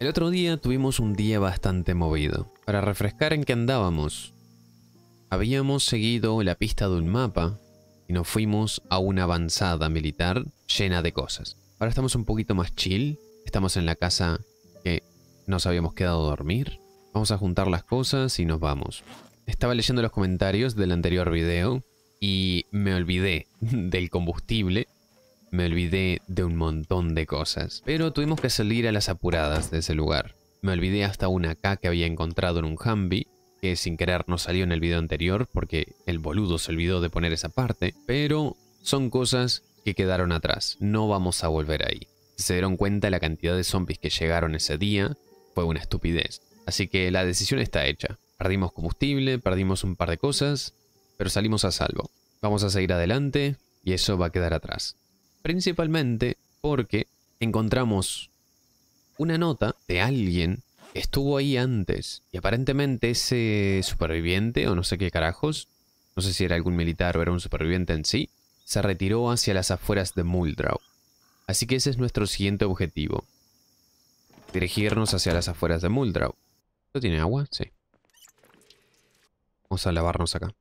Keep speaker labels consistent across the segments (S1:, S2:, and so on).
S1: El otro día tuvimos un día bastante movido. Para refrescar en qué andábamos, habíamos seguido la pista de un mapa y nos fuimos a una avanzada militar llena de cosas. Ahora estamos un poquito más chill, estamos en la casa que nos habíamos quedado a dormir. Vamos a juntar las cosas y nos vamos. Estaba leyendo los comentarios del anterior video y me olvidé del combustible me olvidé de un montón de cosas, pero tuvimos que salir a las apuradas de ese lugar. Me olvidé hasta una K que había encontrado en un Humvee, que sin querer no salió en el video anterior porque el boludo se olvidó de poner esa parte, pero son cosas que quedaron atrás, no vamos a volver ahí. se dieron cuenta la cantidad de zombies que llegaron ese día, fue una estupidez. Así que la decisión está hecha. Perdimos combustible, perdimos un par de cosas, pero salimos a salvo. Vamos a seguir adelante y eso va a quedar atrás. Principalmente porque encontramos una nota de alguien que estuvo ahí antes. Y aparentemente ese superviviente, o no sé qué carajos, no sé si era algún militar o era un superviviente en sí, se retiró hacia las afueras de Muldrau. Así que ese es nuestro siguiente objetivo. Dirigirnos hacia las afueras de Muldrow. ¿Esto tiene agua? Sí. Vamos a lavarnos acá.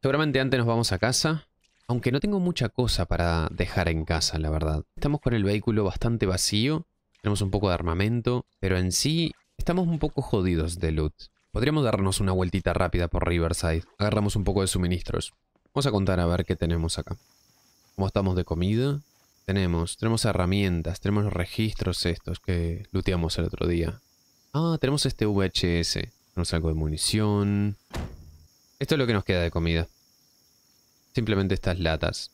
S1: Seguramente antes nos vamos a casa. Aunque no tengo mucha cosa para dejar en casa, la verdad. Estamos con el vehículo bastante vacío, tenemos un poco de armamento, pero en sí estamos un poco jodidos de loot. Podríamos darnos una vueltita rápida por Riverside. Agarramos un poco de suministros. Vamos a contar a ver qué tenemos acá. ¿Cómo estamos de comida? Tenemos, tenemos herramientas, tenemos los registros estos que looteamos el otro día. Ah, tenemos este VHS. Tenemos algo de munición. Esto es lo que nos queda de comida simplemente estas latas.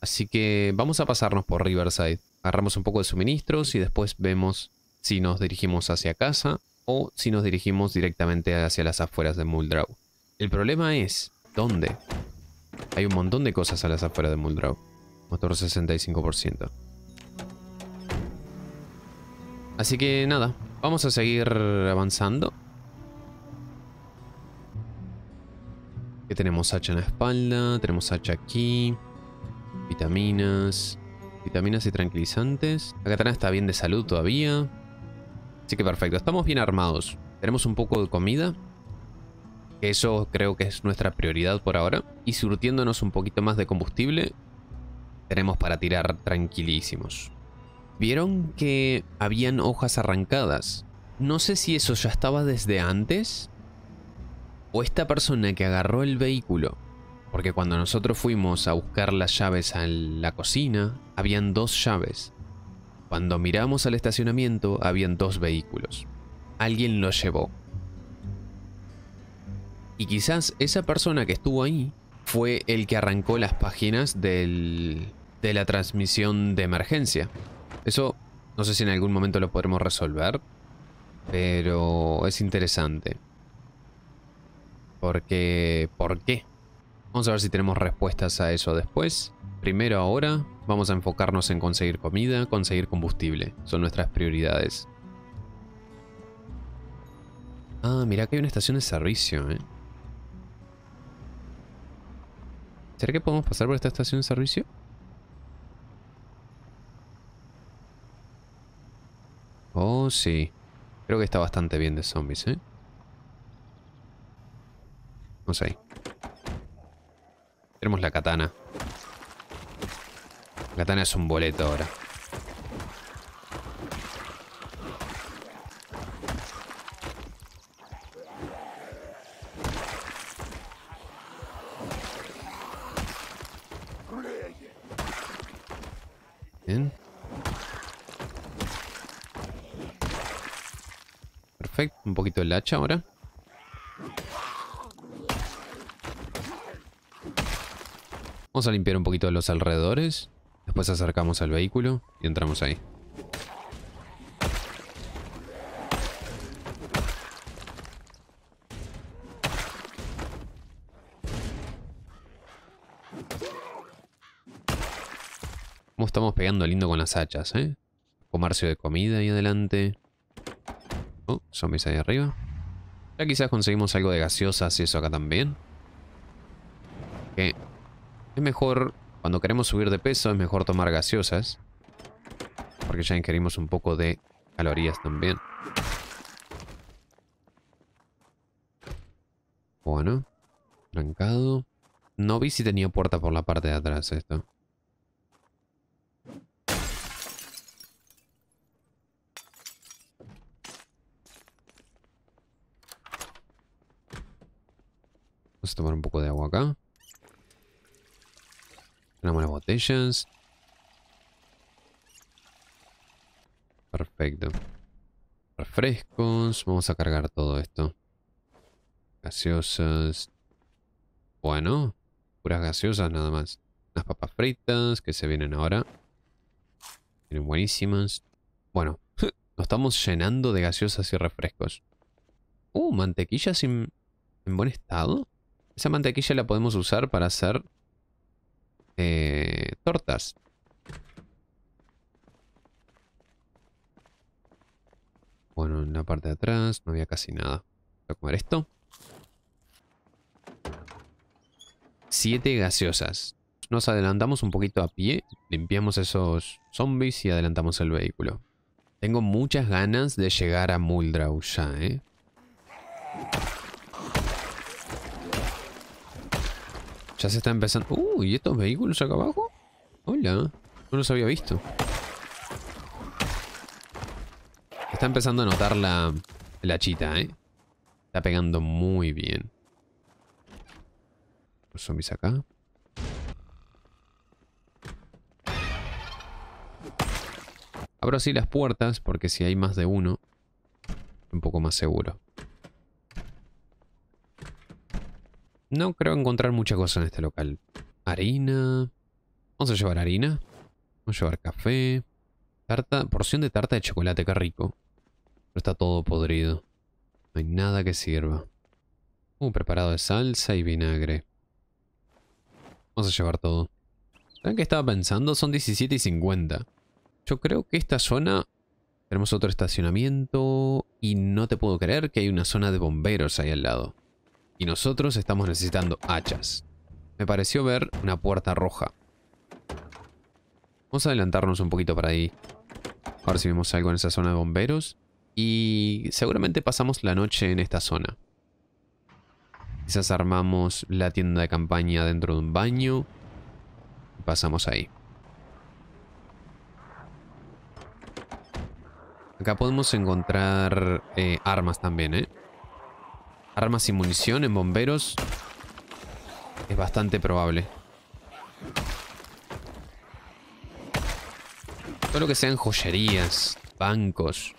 S1: Así que vamos a pasarnos por Riverside. Agarramos un poco de suministros y después vemos si nos dirigimos hacia casa o si nos dirigimos directamente hacia las afueras de Muldrau. El problema es, ¿dónde? Hay un montón de cosas a las afueras de Muldrau. Motor 65%. Así que nada, vamos a seguir avanzando. Que tenemos hacha en la espalda, tenemos hacha aquí. Vitaminas. Vitaminas y tranquilizantes. La katana está bien de salud todavía. Así que perfecto, estamos bien armados. Tenemos un poco de comida. eso creo que es nuestra prioridad por ahora. Y surtiéndonos un poquito más de combustible. Tenemos para tirar tranquilísimos. Vieron que habían hojas arrancadas. No sé si eso ya estaba desde antes o esta persona que agarró el vehículo, porque cuando nosotros fuimos a buscar las llaves a la cocina, habían dos llaves. Cuando miramos al estacionamiento, habían dos vehículos. Alguien lo llevó. Y quizás esa persona que estuvo ahí fue el que arrancó las páginas de la transmisión de emergencia. Eso no sé si en algún momento lo podremos resolver, pero es interesante. Porque, ¿por qué? Vamos a ver si tenemos respuestas a eso después. Primero ahora, vamos a enfocarnos en conseguir comida, conseguir combustible. Son nuestras prioridades. Ah, mira, que hay una estación de servicio, eh. ¿Será que podemos pasar por esta estación de servicio? Oh, sí. Creo que está bastante bien de zombies, ¿eh? Vamos ahí. Tenemos la katana. La katana es un boleto ahora. Bien. Perfecto. Un poquito el hacha ahora. Vamos a limpiar un poquito los alrededores. Después acercamos al vehículo y entramos ahí. Como estamos pegando lindo con las hachas, eh? Comercio de comida ahí adelante. Oh, zombies ahí arriba. Ya quizás conseguimos algo de gaseosa y eso acá también. Es mejor, cuando queremos subir de peso, es mejor tomar gaseosas. Porque ya ingerimos un poco de calorías también. Bueno. Trancado. No vi si tenía puerta por la parte de atrás esto. Vamos a tomar un poco de agua acá las botellas. Perfecto. Refrescos. Vamos a cargar todo esto. Gaseosas. Bueno. Puras gaseosas nada más. Las papas fritas que se vienen ahora. Vienen buenísimas. Bueno. Nos estamos llenando de gaseosas y refrescos. Uh, mantequilla sin, en buen estado. Esa mantequilla la podemos usar para hacer eh, tortas. Bueno, en la parte de atrás no había casi nada. Voy a comer esto. Siete gaseosas. Nos adelantamos un poquito a pie. Limpiamos esos zombies y adelantamos el vehículo. Tengo muchas ganas de llegar a Muldrow ya, ¿eh? Ya se está empezando... Uy, ¿Y ¿estos vehículos acá abajo? Hola, no los había visto. Está empezando a notar la, la chita, ¿eh? Está pegando muy bien. Los zombies acá. Abro así las puertas porque si hay más de uno, un poco más seguro. No creo encontrar muchas cosas en este local. Harina. Vamos a llevar harina. Vamos a llevar café. Tarta, porción de tarta de chocolate, qué rico. Pero está todo podrido. No hay nada que sirva. Un preparado de salsa y vinagre. Vamos a llevar todo. ¿Saben qué estaba pensando? Son 17 y 50. Yo creo que esta zona... Tenemos otro estacionamiento y no te puedo creer que hay una zona de bomberos ahí al lado. Y nosotros estamos necesitando hachas. Me pareció ver una puerta roja. Vamos a adelantarnos un poquito para ahí. A ver si vemos algo en esa zona de bomberos. Y seguramente pasamos la noche en esta zona. Quizás armamos la tienda de campaña dentro de un baño. Y pasamos ahí. Acá podemos encontrar eh, armas también, ¿eh? Armas y munición en bomberos. Es bastante probable. Todo lo que sean joyerías, bancos,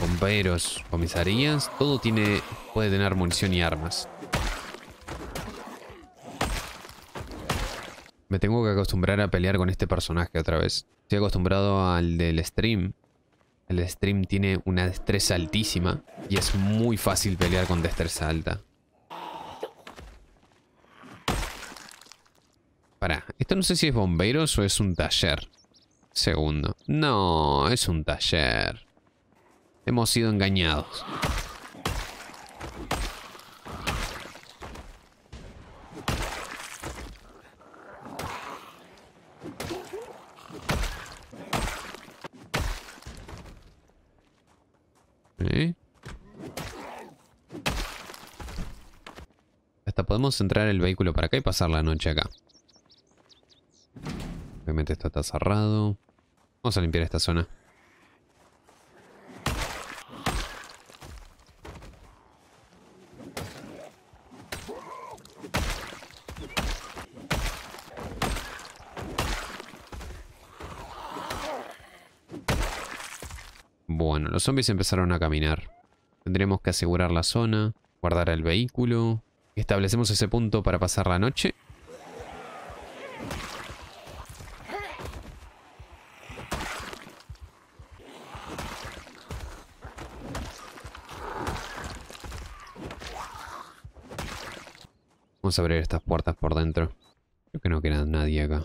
S1: bomberos, comisarías, todo tiene puede tener munición y armas. Me tengo que acostumbrar a pelear con este personaje otra vez. Estoy acostumbrado al del stream, el stream tiene una destreza altísima y es muy fácil pelear con destreza alta. Pará, esto no sé si es bomberos o es un taller. Segundo. No, es un taller. Hemos sido engañados. a entrar el vehículo para acá y pasar la noche acá. Obviamente esto está cerrado. Vamos a limpiar esta zona. Bueno, los zombies empezaron a caminar. Tendremos que asegurar la zona, guardar el vehículo, Establecemos ese punto para pasar la noche. Vamos a abrir estas puertas por dentro. Creo que no queda nadie acá.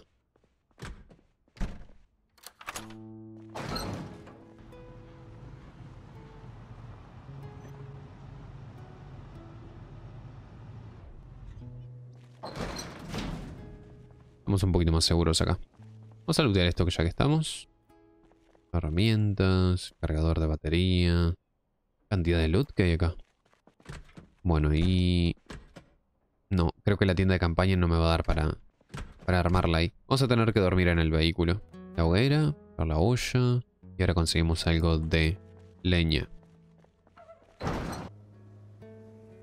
S1: un poquito más seguros acá. Vamos a lootear esto que ya que estamos. Herramientas, cargador de batería. Cantidad de loot que hay acá. Bueno, y... No, creo que la tienda de campaña no me va a dar para, para armarla ahí. Vamos a tener que dormir en el vehículo. La hoguera, la olla. Y ahora conseguimos algo de leña.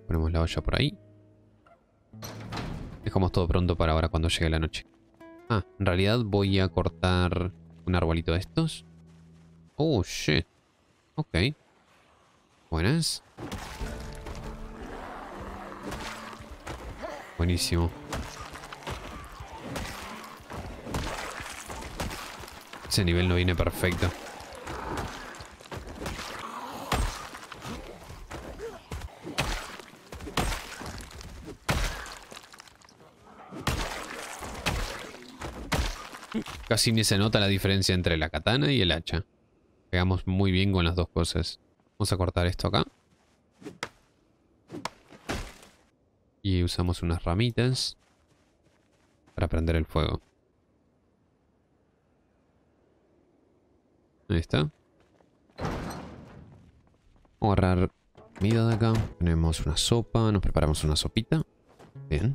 S1: Ponemos la olla por ahí. Dejamos todo pronto para ahora cuando llegue la noche. Ah, en realidad voy a cortar un arbolito de estos. Oh, shit. Ok. Buenas. Buenísimo. Ese nivel no viene perfecto. Casi ni se nota la diferencia entre la katana y el hacha. Pegamos muy bien con las dos cosas. Vamos a cortar esto acá. Y usamos unas ramitas para prender el fuego. Ahí está. Vamos a agarrar comida de acá. Tenemos una sopa, nos preparamos una sopita. Bien.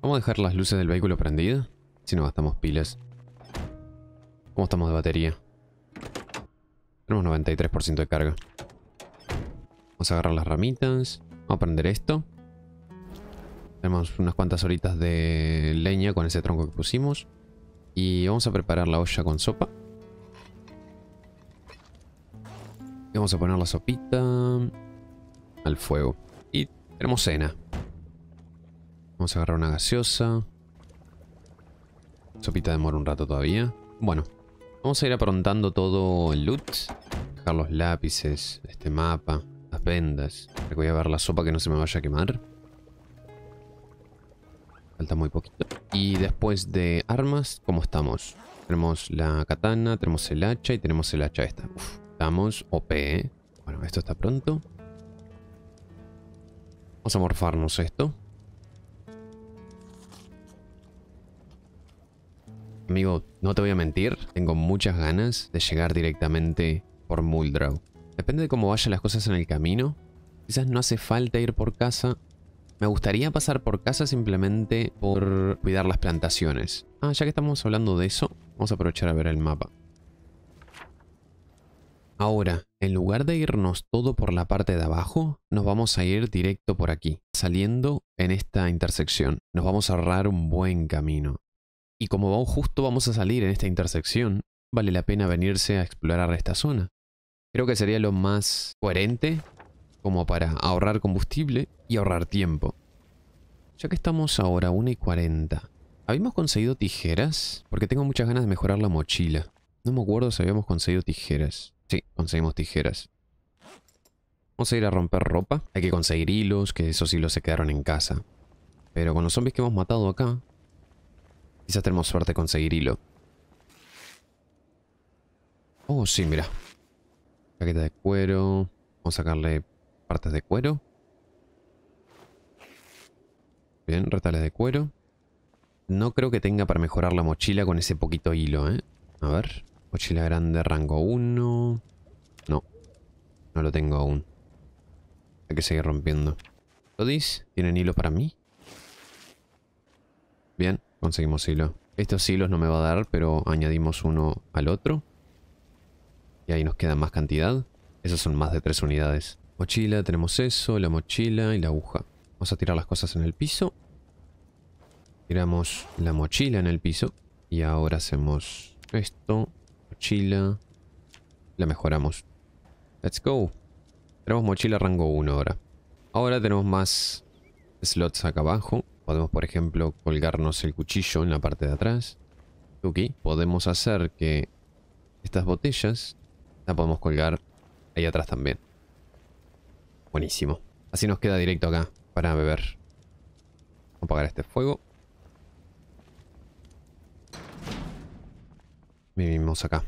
S1: Vamos a dejar las luces del vehículo prendidas, si no gastamos pilas. ¿Cómo estamos de batería? Tenemos 93% de carga. Vamos a agarrar las ramitas. Vamos a prender esto. Tenemos unas cuantas horitas de leña con ese tronco que pusimos. Y vamos a preparar la olla con sopa. Y vamos a poner la sopita al fuego. Y tenemos cena. Vamos a agarrar una gaseosa. Sopita demora un rato todavía. Bueno, Vamos a ir aprontando todo el loot. Dejar los lápices, este mapa, las vendas. Voy a ver la sopa que no se me vaya a quemar. Falta muy poquito. Y después de armas, ¿cómo estamos? Tenemos la katana, tenemos el hacha y tenemos el hacha esta. estamos OP. ¿eh? Bueno, esto está pronto. Vamos a morfarnos esto. Amigo, no te voy a mentir, tengo muchas ganas de llegar directamente por Muldrow. Depende de cómo vayan las cosas en el camino. Quizás no hace falta ir por casa. Me gustaría pasar por casa simplemente por cuidar las plantaciones. Ah, ya que estamos hablando de eso, vamos a aprovechar a ver el mapa. Ahora, en lugar de irnos todo por la parte de abajo, nos vamos a ir directo por aquí, saliendo en esta intersección. Nos vamos a ahorrar un buen camino. Y como vamos justo vamos a salir en esta intersección, vale la pena venirse a explorar esta zona. Creo que sería lo más coherente como para ahorrar combustible y ahorrar tiempo. Ya que estamos ahora a 1 y 40. ¿Habíamos conseguido tijeras? Porque tengo muchas ganas de mejorar la mochila. No me acuerdo si habíamos conseguido tijeras. Sí, conseguimos tijeras. Vamos a ir a romper ropa. Hay que conseguir hilos, que esos hilos se quedaron en casa. Pero con los zombies que hemos matado acá, Quizás tenemos suerte de conseguir hilo. Oh, sí, mira. Caqueta de cuero. Vamos a sacarle partes de cuero. Bien, retales de cuero. No creo que tenga para mejorar la mochila con ese poquito hilo, ¿eh? A ver. Mochila grande, rango 1. No. No lo tengo aún. Hay que seguir rompiendo. ¿Todis? ¿Tienen hilo para mí? Bien. Conseguimos hilo. Estos hilos no me va a dar, pero añadimos uno al otro. Y ahí nos queda más cantidad. Esas son más de tres unidades. Mochila, tenemos eso, la mochila y la aguja. Vamos a tirar las cosas en el piso. Tiramos la mochila en el piso. Y ahora hacemos esto. Mochila. La mejoramos. Let's go. Tenemos mochila rango 1 ahora. Ahora tenemos más slots acá abajo. Podemos, por ejemplo, colgarnos el cuchillo en la parte de atrás. Tuki. Podemos hacer que estas botellas las podemos colgar ahí atrás también. Buenísimo. Así nos queda directo acá para beber. Vamos apagar este fuego. Vivimos acá.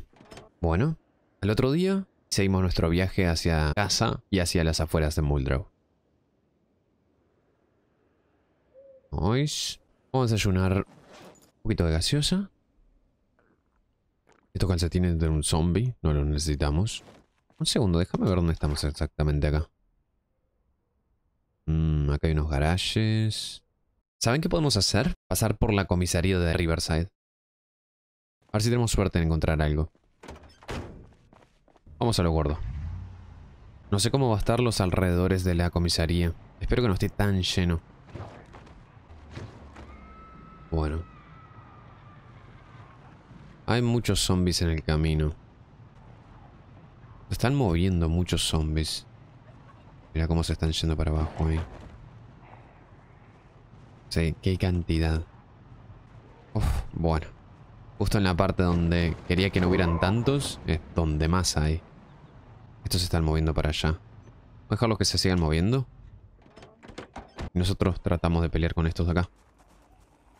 S1: Bueno, al otro día seguimos nuestro viaje hacia casa y hacia las afueras de Muldrow. Vamos a desayunar un poquito de gaseosa. Estos calcetines de un zombie, no lo necesitamos. Un segundo, déjame ver dónde estamos exactamente acá. Mm, acá hay unos garajes. ¿Saben qué podemos hacer? Pasar por la comisaría de Riverside. A ver si tenemos suerte en encontrar algo. Vamos a lo gordo. No sé cómo va a estar los alrededores de la comisaría. Espero que no esté tan lleno. Bueno. Hay muchos zombies en el camino. Se están moviendo muchos zombies. Mira cómo se están yendo para abajo ahí. Sí, qué cantidad. Uf, bueno. Justo en la parte donde quería que no hubieran tantos, es donde más hay. Estos se están moviendo para allá. Voy a dejarlos que se sigan moviendo. Nosotros tratamos de pelear con estos de acá.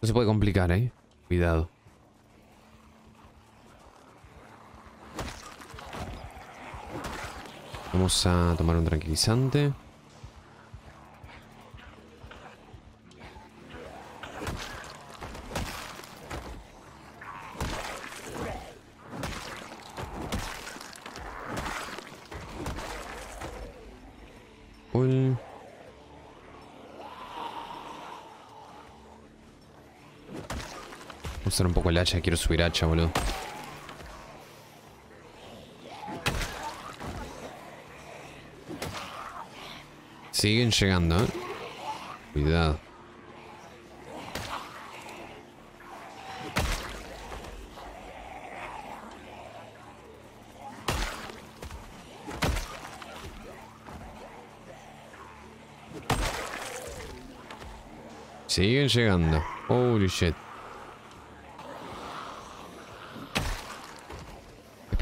S1: No se puede complicar, ¿eh? Cuidado. Vamos a tomar un tranquilizante. un poco el hacha. Quiero subir hacha, boludo. Siguen llegando, eh. Cuidado. Siguen llegando. Holy shit.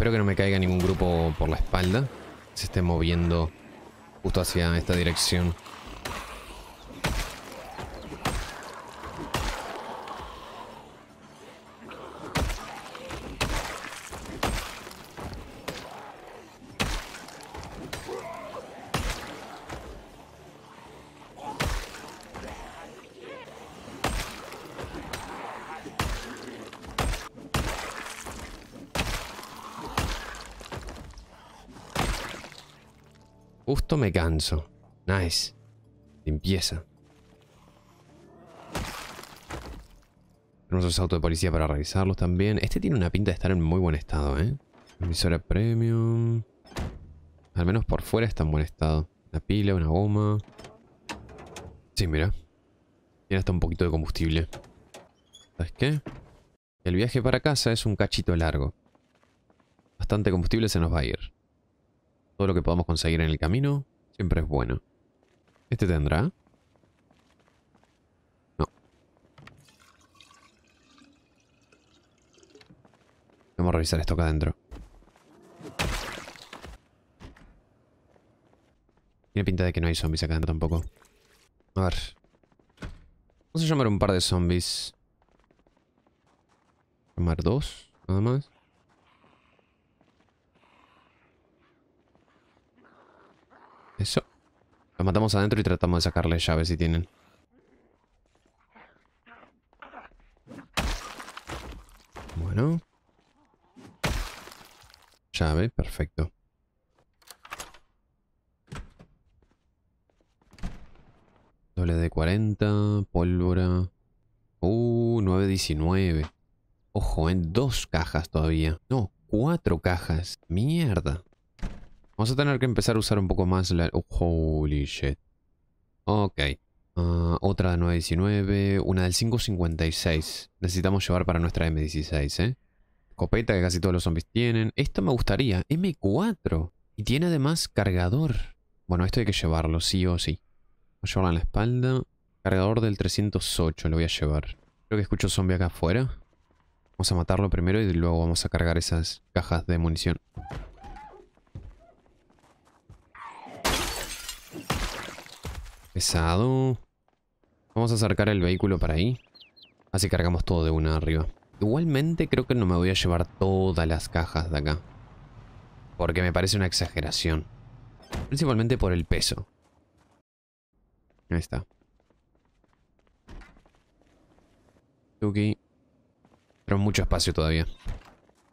S1: Espero que no me caiga ningún grupo por la espalda. Se esté moviendo justo hacia esta dirección. me canso. Nice. Limpieza. Tenemos los autos de policía para revisarlos también. Este tiene una pinta de estar en muy buen estado, ¿eh? Emisora premium. Al menos por fuera está en buen estado. Una pila, una goma. Sí, mira. Tiene hasta un poquito de combustible. ¿Sabes qué? El viaje para casa es un cachito largo. Bastante combustible se nos va a ir. Todo lo que podamos conseguir en el camino siempre es bueno. ¿Este tendrá? No. Vamos a revisar esto acá adentro. Tiene pinta de que no hay zombies acá adentro tampoco. A ver. Vamos a llamar un par de zombies. Llamar dos, nada más. Eso. Lo matamos adentro y tratamos de sacarle llaves si tienen. Bueno. Llave, perfecto. Doble de 40, pólvora. Uh, 9.19. Ojo, en ¿eh? dos cajas todavía. No, cuatro cajas. Mierda. Vamos a tener que empezar a usar un poco más la... Oh, holy shit. Ok. Ah, otra de 9.19. Una del 5.56. Necesitamos llevar para nuestra M16, ¿eh? Escopeta que casi todos los zombies tienen. Esto me gustaría. M4. Y tiene además cargador. Bueno, esto hay que llevarlo, sí o sí. Voy a en la espalda. Cargador del 308 lo voy a llevar. Creo que escucho zombie acá afuera. Vamos a matarlo primero y luego vamos a cargar esas cajas de munición. Pesado. Vamos a acercar el vehículo para ahí. Así cargamos todo de una arriba. Igualmente creo que no me voy a llevar todas las cajas de acá. Porque me parece una exageración. Principalmente por el peso. Ahí está. Tuki. Pero mucho espacio todavía.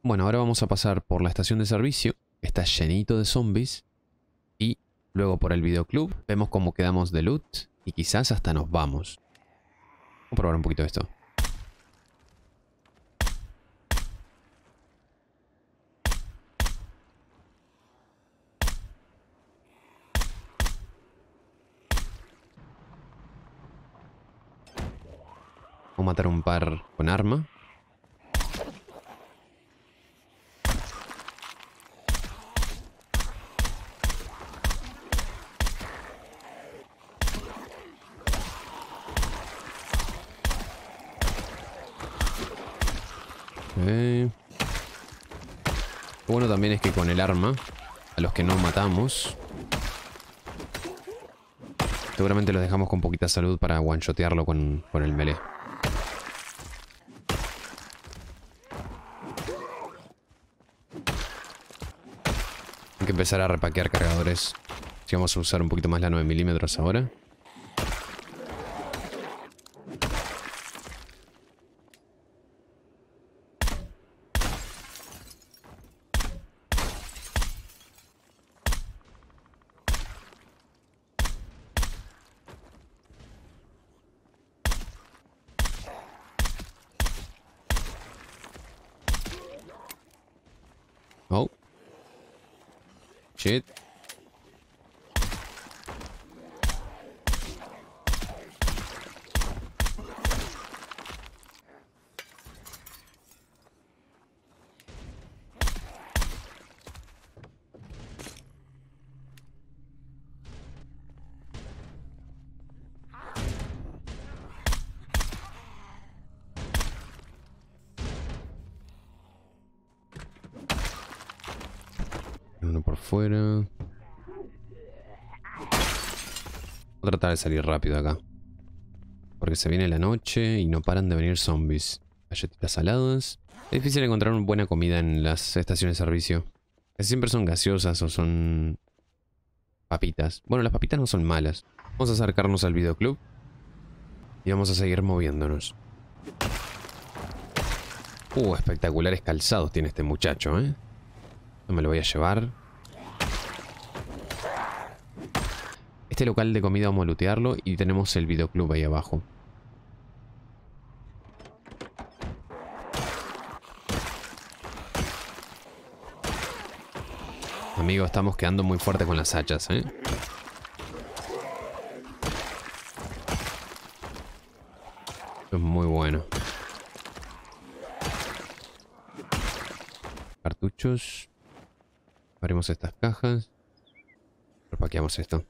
S1: Bueno, ahora vamos a pasar por la estación de servicio. Está llenito de zombies. Luego por el videoclub, vemos cómo quedamos de loot y quizás hasta nos vamos. Vamos a probar un poquito esto. Vamos a matar un par con arma. también es que con el arma, a los que no matamos, seguramente los dejamos con poquita salud para one-shotearlo con, con el melee. Hay que empezar a repaquear cargadores. Si vamos a usar un poquito más la 9 milímetros ahora. Voy a tratar de salir rápido acá. Porque se viene la noche y no paran de venir zombies. Galletitas saladas. Es difícil encontrar buena comida en las estaciones de servicio. siempre son gaseosas o son... Papitas. Bueno, las papitas no son malas. Vamos a acercarnos al videoclub. Y vamos a seguir moviéndonos. Uh, espectaculares calzados tiene este muchacho, ¿eh? No me lo voy a llevar. Este local de comida vamos a lootearlo y tenemos el videoclub ahí abajo. amigos estamos quedando muy fuerte con las hachas, ¿eh? es muy bueno. Cartuchos. Abrimos estas cajas. Repaqueamos esto.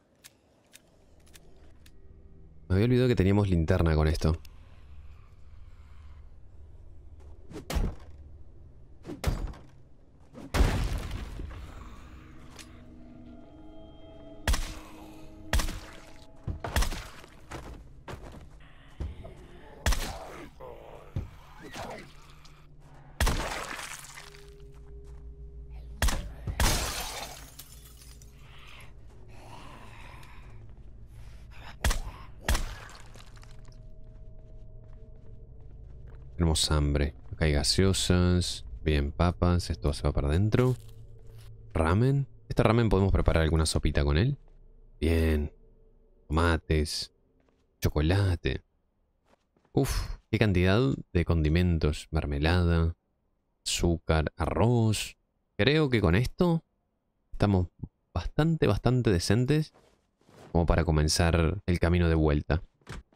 S1: Me había olvidado que teníamos linterna con esto. hambre. Acá hay gaseosas. Bien, papas. Esto se va para adentro. Ramen. Este ramen podemos preparar alguna sopita con él. Bien. Tomates. Chocolate. Uf, qué cantidad de condimentos. Mermelada. Azúcar. Arroz. Creo que con esto estamos bastante, bastante decentes como para comenzar el camino de vuelta.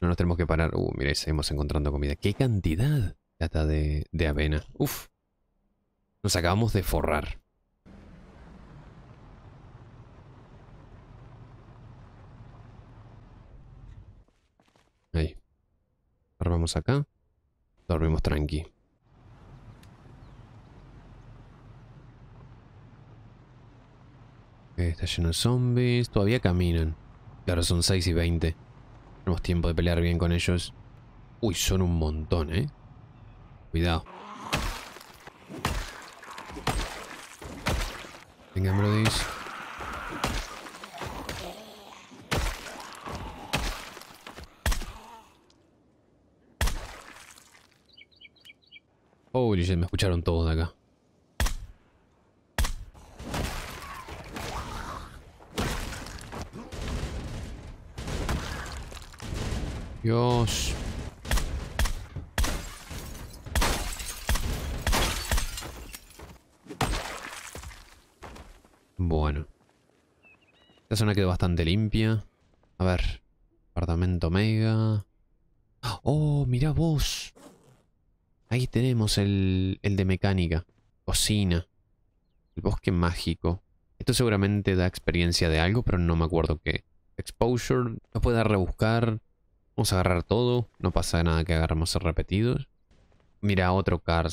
S1: No nos tenemos que parar. Uh, mira, seguimos encontrando comida. ¡Qué cantidad! Plata de, de avena. Uf. Nos acabamos de forrar. Ahí. Ahora acá. Dormimos tranqui. Está lleno de zombies. Todavía caminan. ahora son 6 y 20. Tenemos tiempo de pelear bien con ellos. Uy, son un montón, ¿eh? cuidado. Venga, Brodis. Holy shit, oh, me escucharon todos de acá. Dios. Esta zona quedó bastante limpia. A ver. Apartamento Mega. ¡Oh, mira vos! Ahí tenemos el, de mecánica. Cocina. El bosque mágico. Esto seguramente da experiencia de algo, pero no me acuerdo qué. Exposure. No puede rebuscar. Vamos a agarrar todo. No pasa nada que agarremos repetidos. Mira, otro Car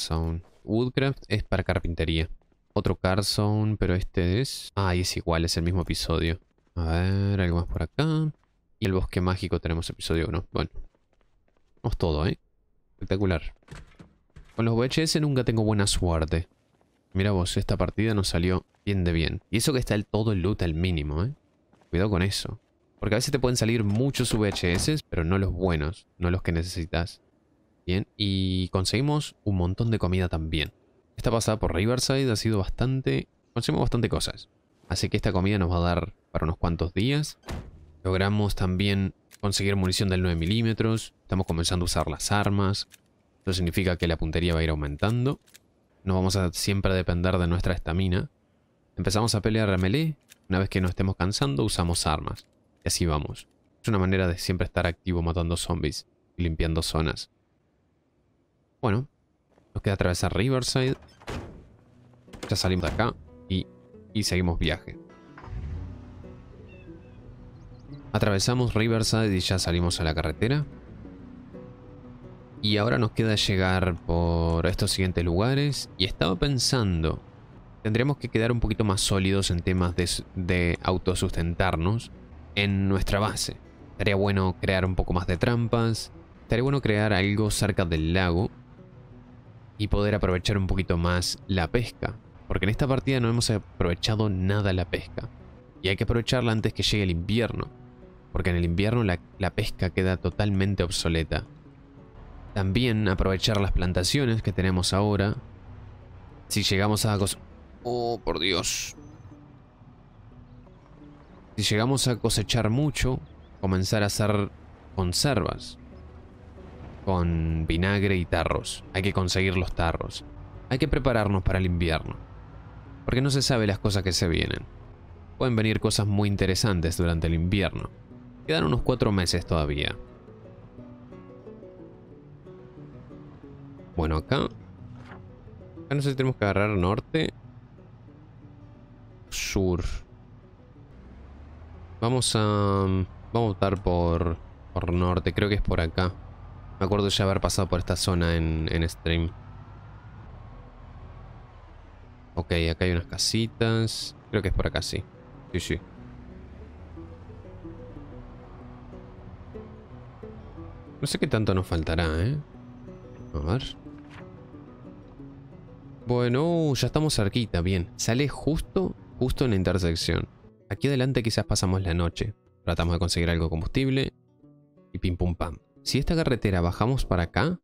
S1: Woodcraft es para carpintería. Otro Carson, pero este es... Ah, y es igual, es el mismo episodio. A ver, algo más por acá. Y el bosque mágico tenemos episodio 1. Bueno. Vamos todo, ¿eh? Espectacular. Con los VHS nunca tengo buena suerte. Mira vos, esta partida nos salió bien de bien. Y eso que está el todo el loot al mínimo, ¿eh? Cuidado con eso. Porque a veces te pueden salir muchos VHS, pero no los buenos, no los que necesitas. Bien, y conseguimos un montón de comida también. Esta pasada por Riverside ha sido bastante... Conseguimos bastante cosas. Así que esta comida nos va a dar para unos cuantos días. Logramos también conseguir munición del 9 milímetros. Estamos comenzando a usar las armas. Eso significa que la puntería va a ir aumentando. No vamos a siempre depender de nuestra estamina. Empezamos a pelear a melee. Una vez que nos estemos cansando, usamos armas. Y así vamos. Es una manera de siempre estar activo matando zombies y limpiando zonas. Bueno, nos queda atravesar Riverside. Ya salimos de acá y, seguimos viaje. Atravesamos Riverside y ya salimos a la carretera. Y ahora nos queda llegar por estos siguientes lugares. Y estaba pensando, tendríamos que quedar un poquito más sólidos en temas de, de autosustentarnos en nuestra base. Estaría bueno crear un poco más de trampas. Estaría bueno crear algo cerca del lago y poder aprovechar un poquito más la pesca porque en esta partida no hemos aprovechado nada la pesca, y hay que aprovecharla antes que llegue el invierno, porque en el invierno la, pesca queda totalmente obsoleta. También aprovechar las plantaciones que tenemos ahora. Si llegamos a... Oh, por Dios. Si llegamos a cosechar mucho, comenzar a hacer conservas con vinagre y tarros. Hay que conseguir los tarros. Hay que prepararnos para el invierno porque no se sabe las cosas que se vienen. Pueden venir cosas muy interesantes durante el invierno. Quedan unos cuatro meses todavía. Bueno, acá... Acá no sé si tenemos que agarrar norte. Sur. Vamos a... Mm, vamos a optar por... Por norte, creo que es por acá. Me acuerdo ya haber pasado por esta zona en, en stream. Ok, acá hay unas casitas. Creo que es por acá, sí. Sí, sí. No sé qué tanto nos faltará, ¿eh? A ver. Bueno, uh, ya estamos cerquita, bien. Sale justo, justo en la intersección. Aquí adelante quizás pasamos la noche. Tratamos de conseguir algo de combustible. Y pim pum pam. Si esta carretera bajamos para acá,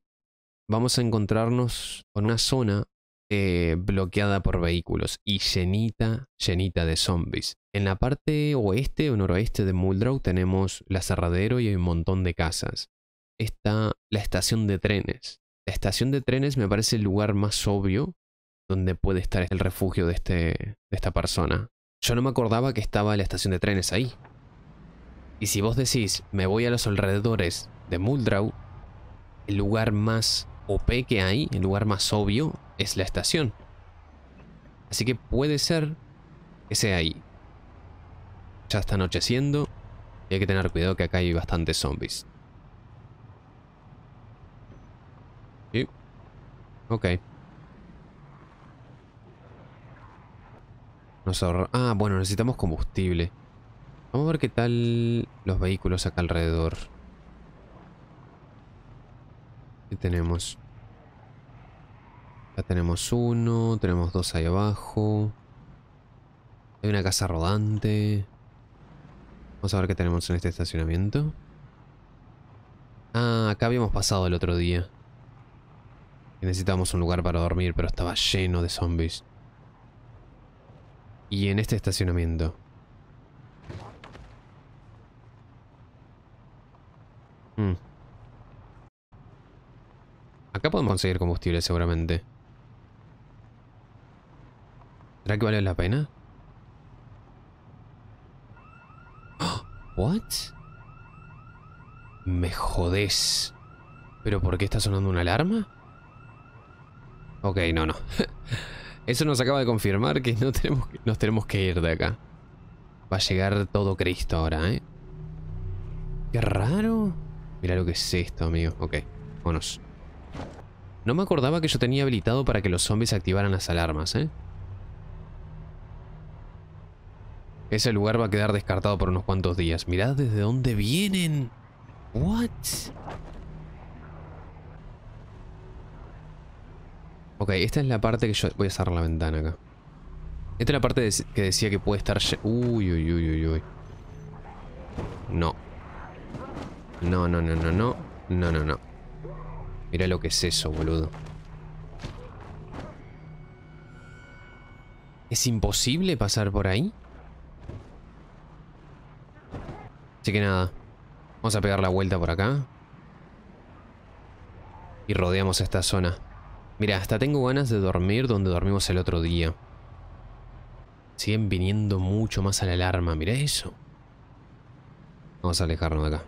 S1: vamos a encontrarnos con una zona eh, bloqueada por vehículos y llenita, llenita de zombies. En la parte oeste o noroeste de Muldrow tenemos la Cerradero y hay un montón de casas. Está la estación de trenes. La estación de trenes me parece el lugar más obvio donde puede estar el refugio de, este, de esta persona. Yo no me acordaba que estaba la estación de trenes ahí. Y si vos decís, me voy a los alrededores de Muldrow, el lugar más OP que hay, el lugar más obvio, es la estación. Así que puede ser que sea ahí. Ya está anocheciendo y hay que tener cuidado que acá hay bastantes zombies. Sí. Ok. Nos ahorra... Ah, bueno, necesitamos combustible. Vamos a ver qué tal los vehículos acá alrededor. ¿Qué tenemos? tenemos uno, tenemos dos ahí abajo. Hay una casa rodante. Vamos a ver qué tenemos en este estacionamiento. Ah, acá habíamos pasado el otro día. necesitábamos un lugar para dormir, pero estaba lleno de zombies. Y en este estacionamiento. Hmm. Acá podemos conseguir combustible seguramente. ¿Será que vale la pena? ¿What? Me jodés. ¿Pero por qué está sonando una alarma? Ok, no, no. Eso nos acaba de confirmar que no tenemos, nos tenemos que ir de acá. Va a llegar todo Cristo ahora, ¿eh? Qué raro. Mira lo que es esto, amigo. Ok, vámonos. No me acordaba que yo tenía habilitado para que los zombies activaran las alarmas, ¿eh? Ese lugar va a quedar descartado por unos cuantos días. Mirad desde dónde vienen. What? Ok, esta es la parte que yo... Voy a cerrar la ventana acá. Esta es la parte que decía que puede estar... Uy, uy, uy, uy, uy. No. No, no, no, no, no. No, no, no. Mira lo que es eso, boludo. ¿Es imposible pasar por ahí? Así que nada, vamos a pegar la vuelta por acá. Y rodeamos esta zona. Mira, hasta tengo ganas de dormir donde dormimos el otro día. Siguen viniendo mucho más a la alarma, mira eso. Vamos a alejarnos de acá.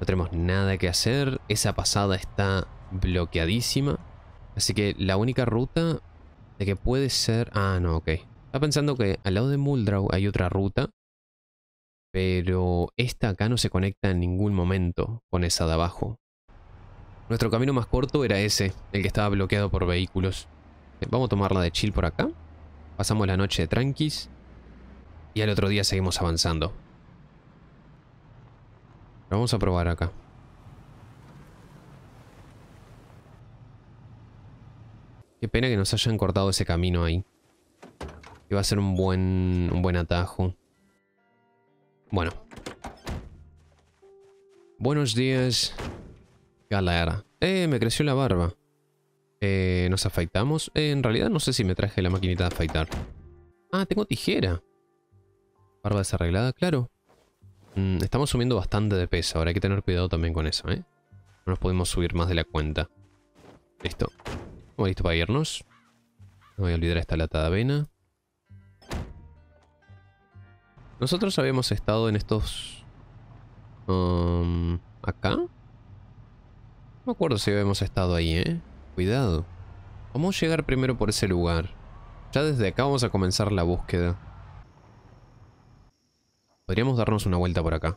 S1: No tenemos nada que hacer, esa pasada está bloqueadísima. Así que la única ruta de que puede ser... Ah, no, ok. Está pensando que al lado de Muldrau hay otra ruta pero esta acá no se conecta en ningún momento con esa de abajo. Nuestro camino más corto era ese, el que estaba bloqueado por vehículos. Eh, vamos a tomarla de chill por acá. Pasamos la noche de tranquis. Y al otro día seguimos avanzando. vamos a probar acá. Qué pena que nos hayan cortado ese camino ahí. Que va a ser un buen, un buen atajo. Bueno. Buenos días, Galera. Eh, me creció la barba. Eh, ¿nos afeitamos? Eh, en realidad no sé si me traje la maquinita de afeitar. Ah, tengo tijera. Barba desarreglada, claro. Mm, estamos subiendo bastante de peso. Ahora hay que tener cuidado también con eso, ¿eh? No nos podemos subir más de la cuenta. Listo. Estamos listos para irnos. No voy a olvidar esta lata de avena. Nosotros habíamos estado en estos... Um, ¿Acá? No me acuerdo si habíamos estado ahí, ¿eh? Cuidado. Vamos a llegar primero por ese lugar. Ya desde acá vamos a comenzar la búsqueda. Podríamos darnos una vuelta por acá.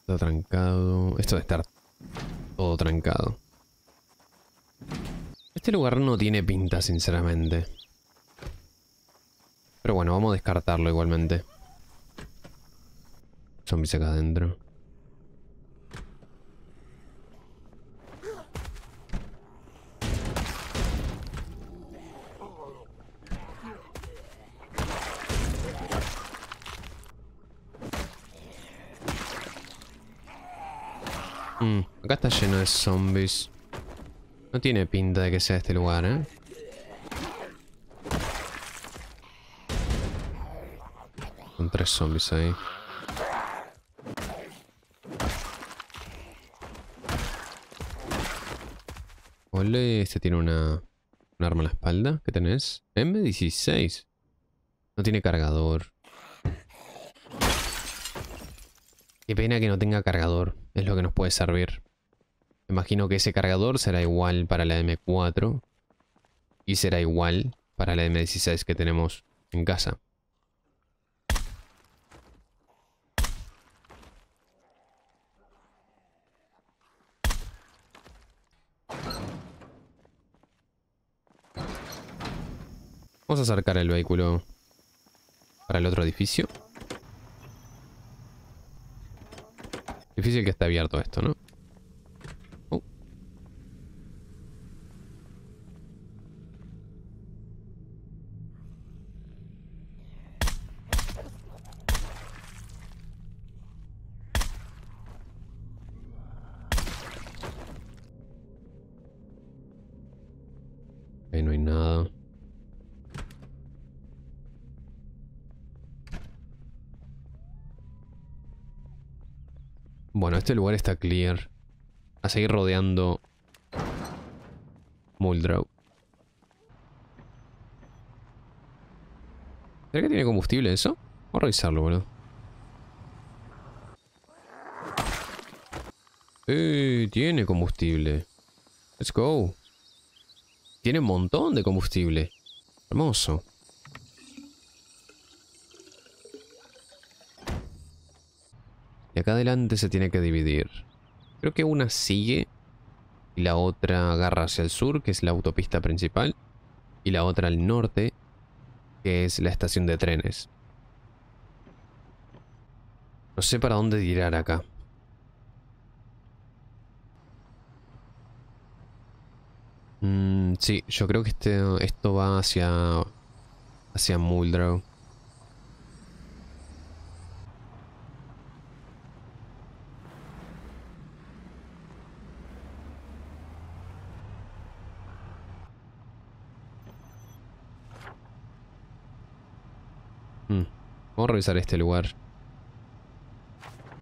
S1: Está trancado. Esto debe estar todo trancado. Este lugar no tiene pinta, sinceramente. Pero bueno, vamos a descartarlo igualmente. Zombies acá adentro. Mm, acá está lleno de zombies. No tiene pinta de que sea este lugar, ¿eh? Son tres zombies ahí. Ole, este tiene una, un arma en la espalda. ¿Qué tenés? M16. No tiene cargador. Qué pena que no tenga cargador. Es lo que nos puede servir. Imagino que ese cargador será igual para la M4 y será igual para la M16 que tenemos en casa. Vamos a acercar el vehículo para el otro edificio. Difícil que esté abierto esto, ¿no? este lugar está clear. A seguir rodeando Muldrow. ¿Será que tiene combustible eso? Vamos a revisarlo, boludo. Eh, tiene combustible. Let's go. Tiene un montón de combustible. Hermoso. acá adelante se tiene que dividir. Creo que una sigue y la otra agarra hacia el sur, que es la autopista principal, y la otra al norte, que es la estación de trenes. No sé para dónde tirar acá. Mm, sí, yo creo que este, esto va hacia, hacia Muldrow. Mm. Vamos a revisar este lugar.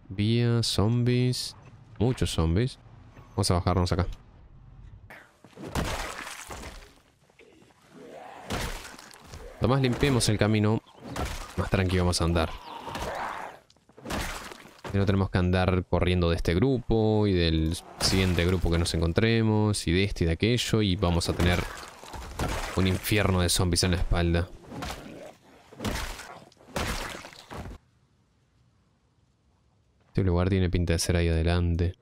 S1: Vía, zombies. Muchos zombies. Vamos a bajarnos acá. más limpiemos el camino, más tranquilo vamos a andar. Y no tenemos que andar corriendo de este grupo y del siguiente grupo que nos encontremos y de este y de aquello y vamos a tener un infierno de zombies en la espalda. Este lugar tiene pinta de ser ahí adelante.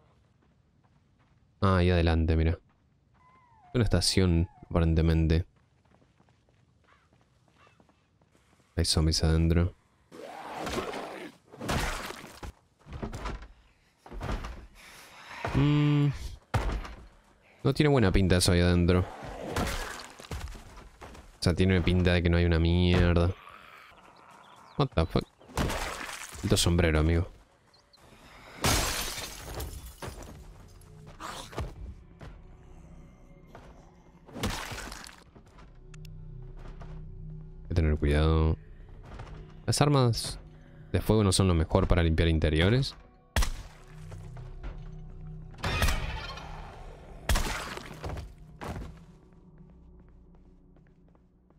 S1: Ah, ahí adelante, mira. Una estación, aparentemente. Hay zombies adentro. Mm. No tiene buena pinta eso ahí adentro. O sea, tiene pinta de que no hay una mierda. What the fuck. sombrero, amigo. cuidado. Las armas de fuego no son lo mejor para limpiar interiores.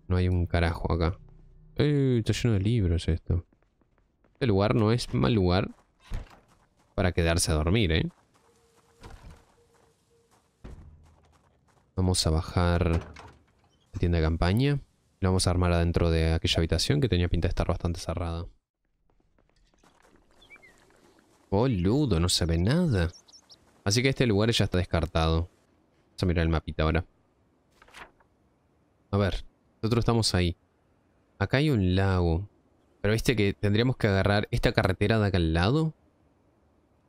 S1: No hay un carajo acá. Eh, está lleno de libros esto. Este lugar no es mal lugar para quedarse a dormir, ¿eh? Vamos a bajar la tienda de campaña. Lo vamos a armar adentro de aquella habitación que tenía pinta de estar bastante cerrada. Boludo, no se ve nada. Así que este lugar ya está descartado. Vamos a mirar el mapita ahora. A ver, nosotros estamos ahí. Acá hay un lago. Pero viste que tendríamos que agarrar esta carretera de acá al lado.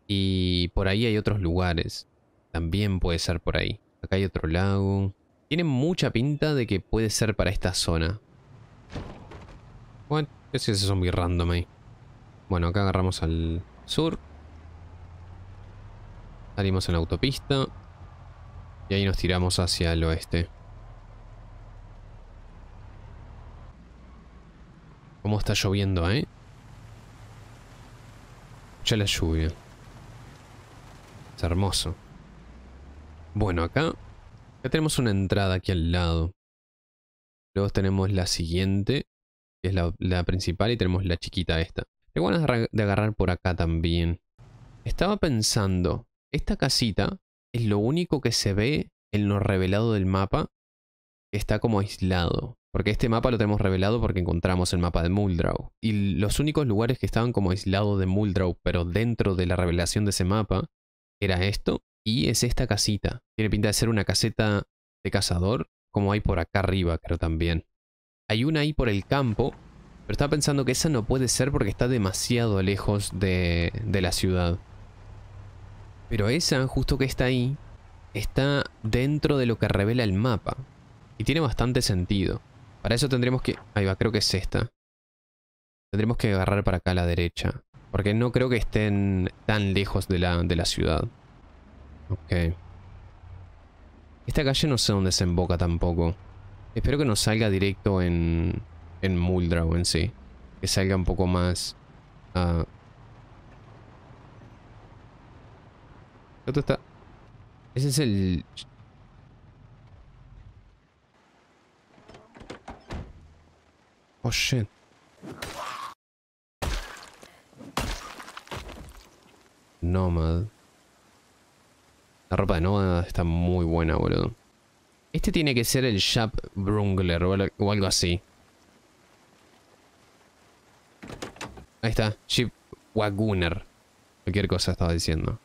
S1: Y por ahí hay otros lugares. También puede ser por ahí. Acá hay otro lago. Tiene mucha pinta de que puede ser para esta zona. Bueno, ¿Qué es ese zombie random ahí? Bueno, acá agarramos al sur. Salimos en la autopista. Y ahí nos tiramos hacia el oeste. Cómo está lloviendo, ¿eh? Ya la lluvia. Es hermoso. Bueno, acá ya tenemos una entrada aquí al lado. Luego tenemos la siguiente, que es la, principal, y tenemos la chiquita esta. Tengo ganas de agarrar por acá también. Estaba pensando, esta casita es lo único que se ve en lo revelado del mapa. está como aislado. Porque este mapa lo tenemos revelado porque encontramos el mapa de Muldrow. Y los únicos lugares que estaban como aislados de Muldrow, pero dentro de la revelación de ese mapa, era esto y es esta casita. Tiene pinta de ser una caseta de cazador, como hay por acá arriba, creo también. Hay una ahí por el campo, pero estaba pensando que esa no puede ser porque está demasiado lejos de, la ciudad. Pero esa, justo que está ahí, está dentro de lo que revela el mapa. Y tiene bastante sentido. Para eso tendremos que... Ahí va, creo que es esta. Tendremos que agarrar para acá a la derecha. Porque no creo que estén tan lejos de la ciudad. Ok. Esta calle no sé dónde se emboca tampoco. Espero que no salga directo en, en o en sí. Que salga un poco más... Ah. está? Ese es el... Oh, shit. Nomad. La ropa de noda está muy buena, boludo. Este tiene que ser el Shap Brungler o algo así. Ahí está, Ship Waguner. Cualquier cosa estaba diciendo.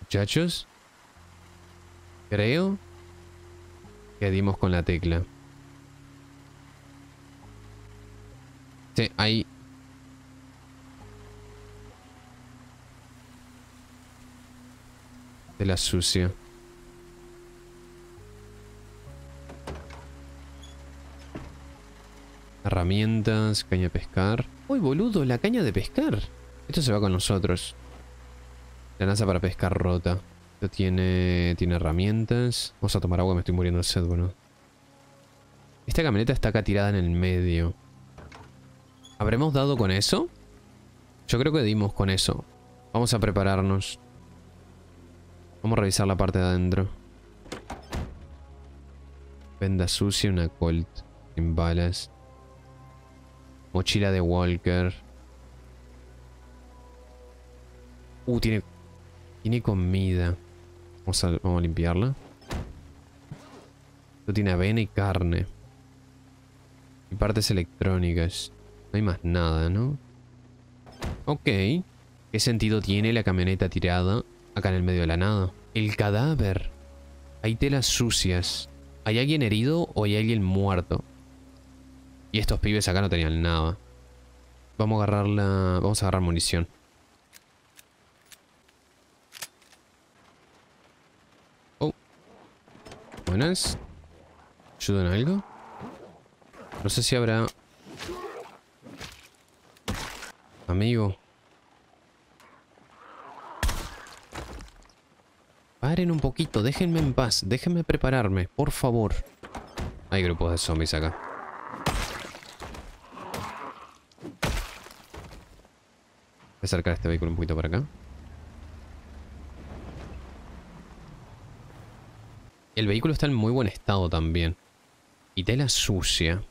S1: Muchachos. Creo que dimos con la tecla. Sí, ahí de la sucia. Herramientas, caña de pescar. Uy, boludo, la caña de pescar. Esto se va con nosotros. La NASA para pescar rota. Esto tiene, tiene herramientas. Vamos a tomar agua, me estoy muriendo de sed, bueno. Esta camioneta está acá tirada en el medio. ¿Habremos dado con eso? Yo creo que dimos con eso. Vamos a prepararnos. Vamos a revisar la parte de adentro. Venda sucia, una Colt sin balas. Mochila de Walker. Uh, tiene, tiene comida. Vamos a, vamos a limpiarla. Esto tiene avena y carne. Y partes electrónicas. No hay más nada, ¿no? Ok. ¿Qué sentido tiene la camioneta tirada acá en el medio de la nada. El cadáver. Hay telas sucias. ¿Hay alguien herido o hay alguien muerto? Y estos pibes acá no tenían nada. Vamos a agarrar la... Vamos a agarrar munición. Oh. Buenas. ¿Ayudan algo? No sé si habrá... Amigo. Paren un poquito, déjenme en paz, déjenme prepararme, por favor. Hay grupos de zombies acá. Voy a acercar este vehículo un poquito para acá. El vehículo está en muy buen estado también. Y tela sucia.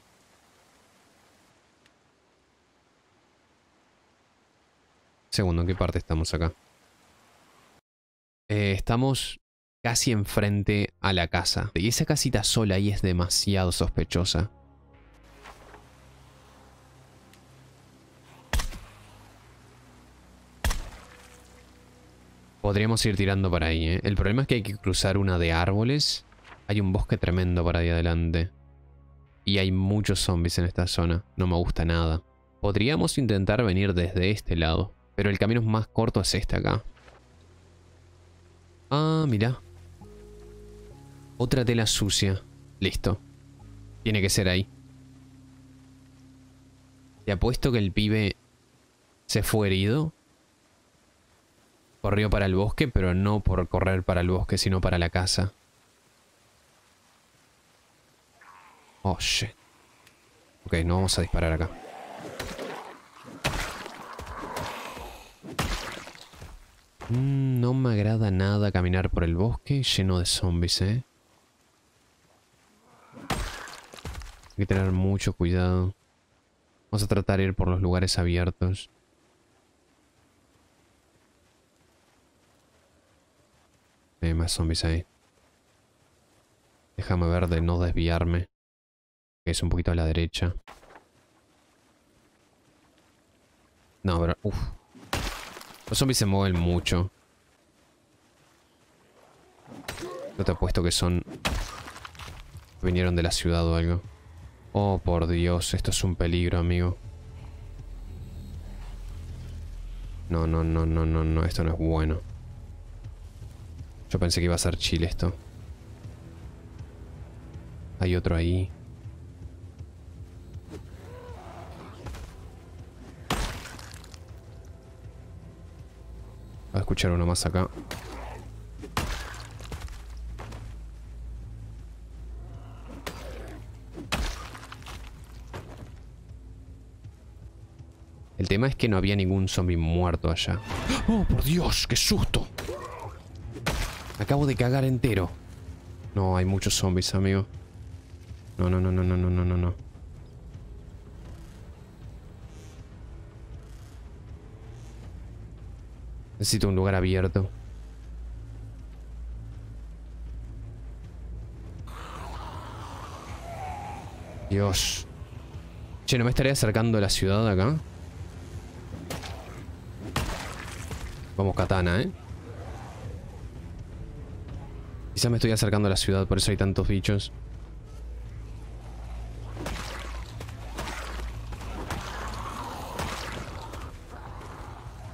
S1: Segundo, ¿en qué parte estamos acá? Eh, estamos casi enfrente a la casa. Y esa casita sola ahí es demasiado sospechosa. Podríamos ir tirando para ahí, ¿eh? El problema es que hay que cruzar una de árboles. Hay un bosque tremendo para ahí adelante. Y hay muchos zombies en esta zona. No me gusta nada. Podríamos intentar venir desde este lado. Pero el camino más corto es este acá. Ah, mirá. Otra tela sucia. Listo. Tiene que ser ahí. Te apuesto que el pibe se fue herido. Corrió para el bosque, pero no por correr para el bosque, sino para la casa. Oh, Ok, no vamos a disparar acá. Mm, no me agrada nada caminar por el bosque lleno de zombies, ¿eh? Hay que tener mucho cuidado. Vamos a tratar de ir por los lugares abiertos. Hay más zombies ahí. Déjame ver de no desviarme. Que es un poquito a la derecha. No, pero... Uf, los zombies se mueven mucho. No te apuesto que son... Vinieron de la ciudad o algo. Oh, por Dios, esto es un peligro, amigo. No, no, no, no, no, no, esto no es bueno. Yo pensé que iba a ser chile esto. Hay otro ahí. a escuchar uno más acá. El tema es que no había ningún zombie muerto allá. ¡Oh, por Dios! ¡Qué susto! Acabo de cagar entero. No, hay muchos zombies, amigo. No, no, no, no, no, no, no, no. Necesito un lugar abierto. Dios. Che, ¿no me estaré acercando a la ciudad acá? Vamos, katana, ¿eh? Quizás me estoy acercando a la ciudad, por eso hay tantos bichos.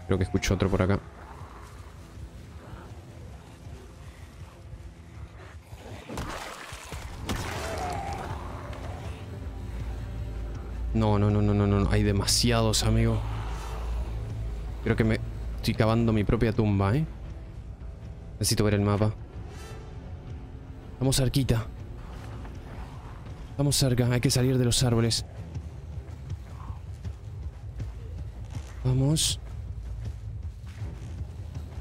S1: Creo que escucho otro por acá. demasiados, amigo. Creo que me estoy cavando mi propia tumba, ¿eh? Necesito ver el mapa. Estamos arquita Estamos cerca, hay que salir de los árboles. Vamos.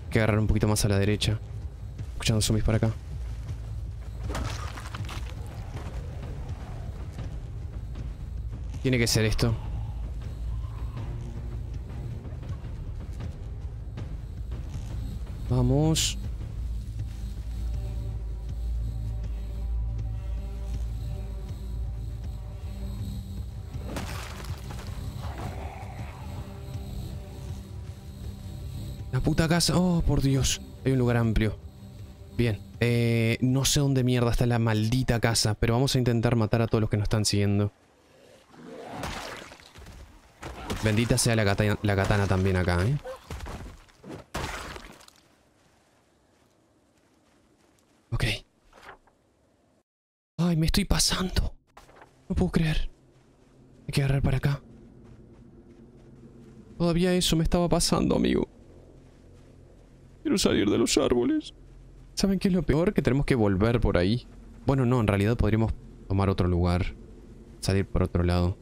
S1: Hay que agarrar un poquito más a la derecha. Escuchando zombies para acá. Tiene que ser esto. Vamos. La puta casa. Oh, por Dios. Hay un lugar amplio. Bien. Eh, no sé dónde mierda está la maldita casa, pero vamos a intentar matar a todos los que nos están siguiendo. Bendita sea la la katana también acá, ¿eh? estoy pasando? No puedo creer. Hay que agarrar para acá. Todavía eso me estaba pasando, amigo. Quiero salir de los árboles. ¿Saben qué es lo peor? Que tenemos que volver por ahí. Bueno, no, en realidad podríamos tomar otro lugar. Salir por otro lado.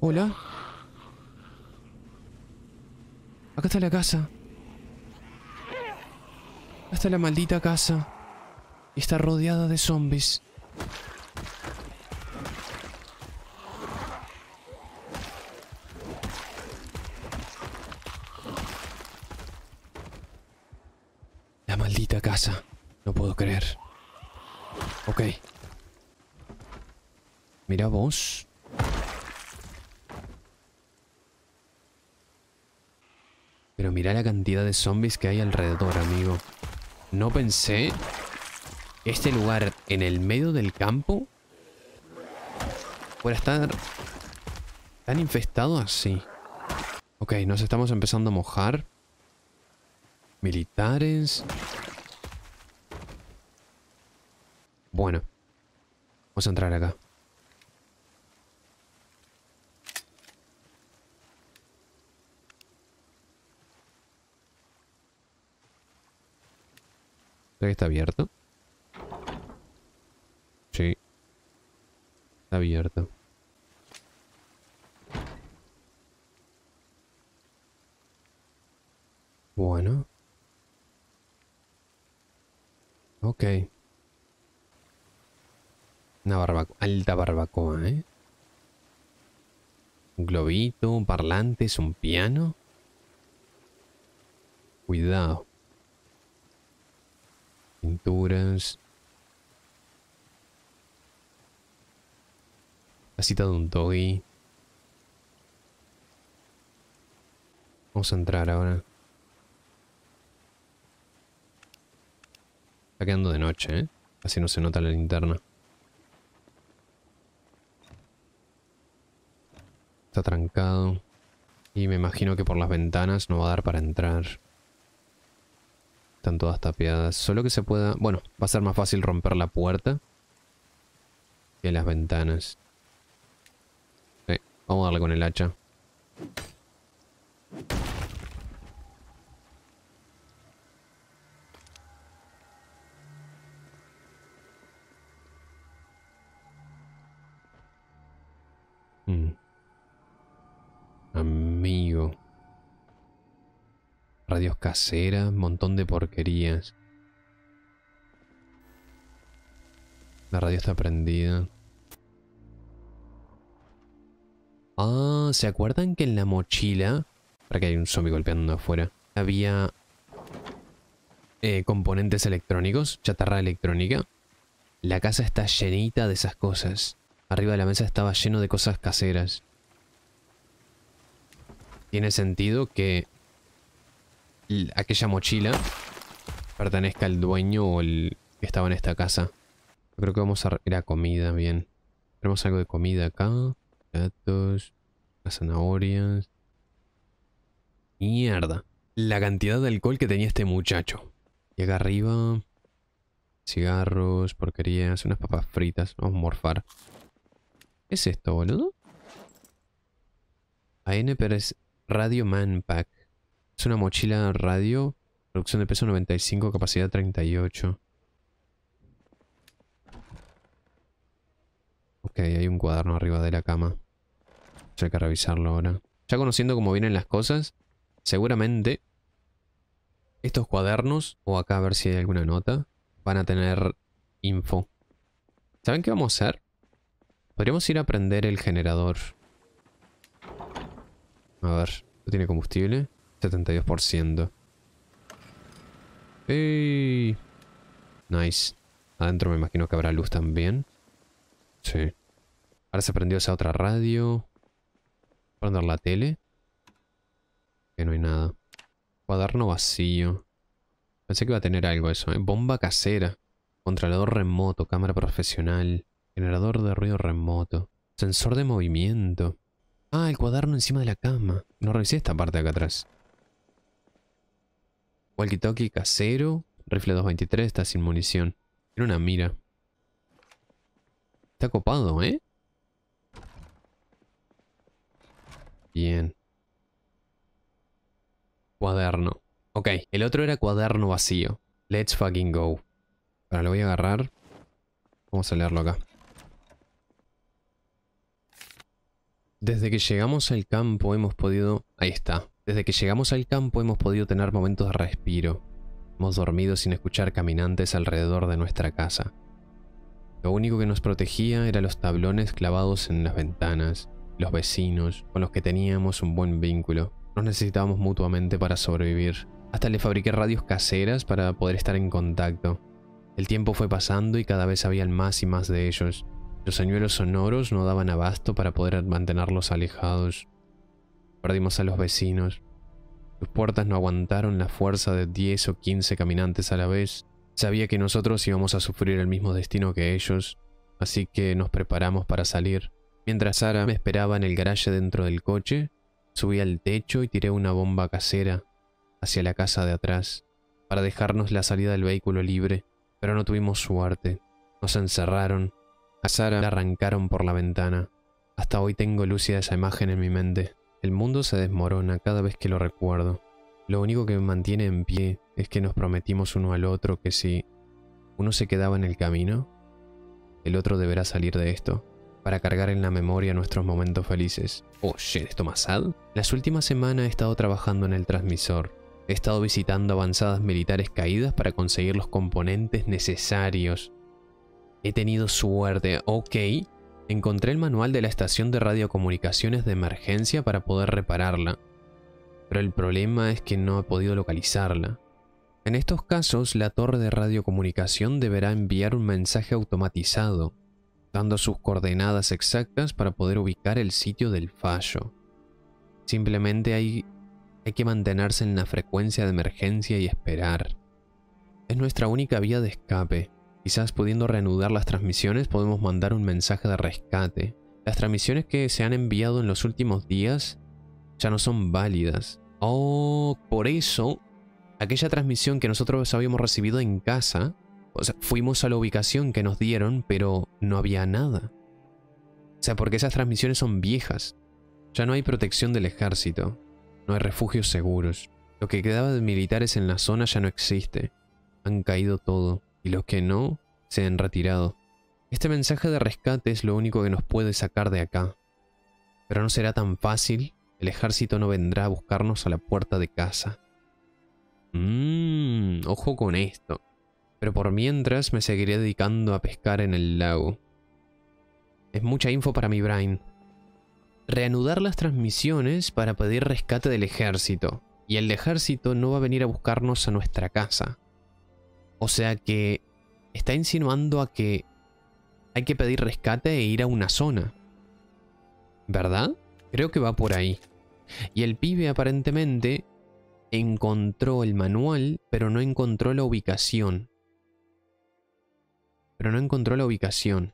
S1: Hola. Acá está la casa. Acá está la maldita casa está rodeada de zombies. La maldita casa. No puedo creer. Ok. Mira vos. Pero mira la cantidad de zombies que hay alrededor, amigo. No pensé este lugar en el medio del campo puede estar tan infestado así. Ok, nos estamos empezando a mojar. Militares. Bueno. Vamos a entrar acá. Creo que está abierto. abierto. Bueno. Ok. Una barbacoa, alta barbacoa, ¿eh? Un globito, un parlante, es un piano. Cuidado. Pinturas. La cita de un doggy. Vamos a entrar ahora. Está quedando de noche, ¿eh? Así no se nota la linterna. Está trancado. Y me imagino que por las ventanas no va a dar para entrar. Están todas tapiadas. Solo que se pueda... Bueno, va a ser más fácil romper la puerta que las ventanas. Vamos a darle con el hacha. Mm. Amigo. Radios caseras, montón de porquerías. La radio está prendida. Ah, ¿se acuerdan que en la mochila... Para que hay un zombie golpeando afuera. Había... Eh, componentes electrónicos, chatarra electrónica. La casa está llenita de esas cosas. Arriba de la mesa estaba lleno de cosas caseras. Tiene sentido que aquella mochila pertenezca al dueño o el que estaba en esta casa. creo que vamos a... Era comida, bien. Tenemos algo de comida acá datos, las zanahorias. Mierda. La cantidad de alcohol que tenía este muchacho. Llega arriba. Cigarros, porquerías, unas papas fritas. Vamos a morfar. ¿Qué es esto, boludo? es Radio Man Pack. Es una mochila radio. Producción de peso 95, capacidad 38. Ok, hay un cuaderno arriba de la cama. Hay que revisarlo ahora. Ya conociendo cómo vienen las cosas, seguramente estos cuadernos, o acá a ver si hay alguna nota, van a tener info. ¿Saben qué vamos a hacer? Podríamos ir a prender el generador. A ver, ¿tiene combustible? 72%. ¡Ey! Nice. Adentro me imagino que habrá luz también. Sí. Ahora se prendió esa otra radio. Prender la tele. Que no hay nada. Cuaderno vacío. Pensé que iba a tener algo eso. ¿eh? Bomba casera. Controlador remoto. Cámara profesional. Generador de ruido remoto. Sensor de movimiento. Ah, el cuaderno encima de la cama. No revisé esta parte de acá atrás. Walkie-talkie casero. Rifle 223. Está sin munición. Tiene una mira. Está copado, ¿eh? Bien. Cuaderno. Ok, el otro era cuaderno vacío. Let's fucking go. Ahora lo voy a agarrar. Vamos a leerlo acá. Desde que llegamos al campo hemos podido... Ahí está. Desde que llegamos al campo hemos podido tener momentos de respiro. Hemos dormido sin escuchar caminantes alrededor de nuestra casa. Lo único que nos protegía eran los tablones clavados en las ventanas los vecinos con los que teníamos un buen vínculo. Nos necesitábamos mutuamente para sobrevivir. Hasta le fabriqué radios caseras para poder estar en contacto. El tiempo fue pasando y cada vez habían más y más de ellos. Los señuelos sonoros no daban abasto para poder mantenerlos alejados. Perdimos a los vecinos. Sus puertas no aguantaron la fuerza de 10 o 15 caminantes a la vez. Sabía que nosotros íbamos a sufrir el mismo destino que ellos, así que nos preparamos para salir. Mientras Sara me esperaba en el garaje dentro del coche, subí al techo y tiré una bomba casera hacia la casa de atrás para dejarnos la salida del vehículo libre, pero no tuvimos suerte. Nos encerraron, a Sara la arrancaron por la ventana. Hasta hoy tengo lúcida esa imagen en mi mente. El mundo se desmorona cada vez que lo recuerdo. Lo único que me mantiene en pie es que nos prometimos uno al otro que si uno se quedaba en el camino, el otro deberá salir de esto para cargar en la memoria nuestros momentos felices. Oye, oh, ¿esto más sad? Las últimas semanas he estado trabajando en el transmisor. He estado visitando avanzadas militares caídas para conseguir los componentes necesarios. He tenido suerte, ok. Encontré el manual de la estación de radiocomunicaciones de emergencia para poder repararla. Pero el problema es que no he podido localizarla. En estos casos, la torre de radiocomunicación deberá enviar un mensaje automatizado dando sus coordenadas exactas para poder ubicar el sitio del fallo. Simplemente hay, hay que mantenerse en la frecuencia de emergencia y esperar. Es nuestra única vía de escape. Quizás pudiendo reanudar las transmisiones podemos mandar un mensaje de rescate. Las transmisiones que se han enviado en los últimos días ya no son válidas. Oh, por eso, aquella transmisión que nosotros habíamos recibido en casa fuimos a la ubicación que nos dieron, pero no había nada. O sea, porque esas transmisiones son viejas. Ya no hay protección del ejército. No hay refugios seguros. Lo que quedaba de militares en la zona ya no existe. Han caído todo. Y los que no, se han retirado. Este mensaje de rescate es lo único que nos puede sacar de acá. Pero no será tan fácil. El ejército no vendrá a buscarnos a la puerta de casa. Mmm, ojo con esto. Pero por mientras me seguiré dedicando a pescar en el lago. Es mucha info para mi brain. Reanudar las transmisiones para pedir rescate del ejército. Y el ejército no va a venir a buscarnos a nuestra casa. O sea que está insinuando a que hay que pedir rescate e ir a una zona. ¿Verdad? Creo que va por ahí. Y el pibe aparentemente encontró el manual, pero no encontró la ubicación pero no encontró la ubicación.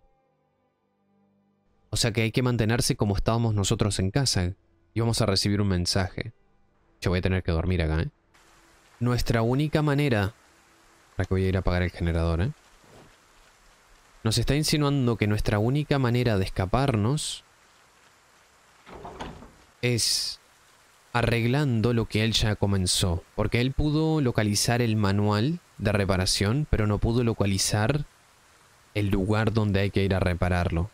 S1: O sea que hay que mantenerse como estábamos nosotros en casa y vamos a recibir un mensaje. Yo voy a tener que dormir acá, ¿eh? Nuestra única manera... Para que voy a ir a apagar el generador, ¿eh? Nos está insinuando que nuestra única manera de escaparnos es arreglando lo que él ya comenzó. Porque él pudo localizar el manual de reparación, pero no pudo localizar el lugar donde hay que ir a repararlo.